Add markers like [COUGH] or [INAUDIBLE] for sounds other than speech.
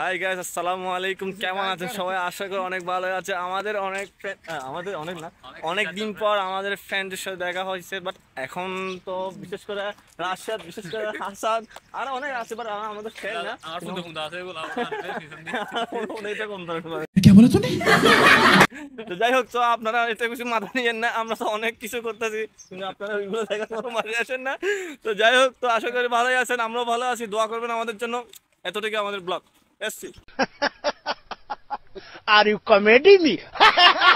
Hi guys আসসালামু আলাইকুম কেমন আছেন সবাই আশা করি অনেক ভালো আছে আমাদের অনেক আমাদের অনেক না অনেক দিন পর আমাদের ফ্রেন্ডের সাথে দেখা হয়েছে বাট এখন তো বিশেষ করে বিশেষ করে হাসান আর অনেক আছে বাট আমাদের ফ্রেন্ড না [LAUGHS] যাই হোক তো আপনারা এটা কিছু মাথা নিয়েন না আমরা তো অনেক কিছু করতেছি কিন্তু আপনারা ওইগুলো দেখা কোনো মাঝে আসেন না তো যাই হোক তো আশা করি ভালোই আছেন আমরাও ভালো আছি দোয়া করবেন আমাদের জন্য এতটুকু আমাদের blog Let's see. [LAUGHS] Are you comedy me? [LAUGHS]